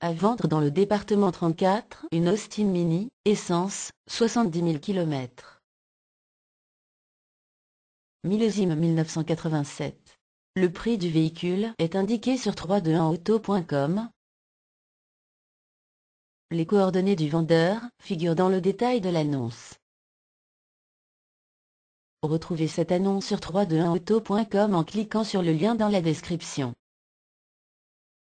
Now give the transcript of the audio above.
À vendre dans le département 34, une Austin Mini, essence, 70 000 km. Millésime 1987. Le prix du véhicule est indiqué sur 321auto.com. Les coordonnées du vendeur figurent dans le détail de l'annonce. Retrouvez cette annonce sur 321auto.com en cliquant sur le lien dans la description.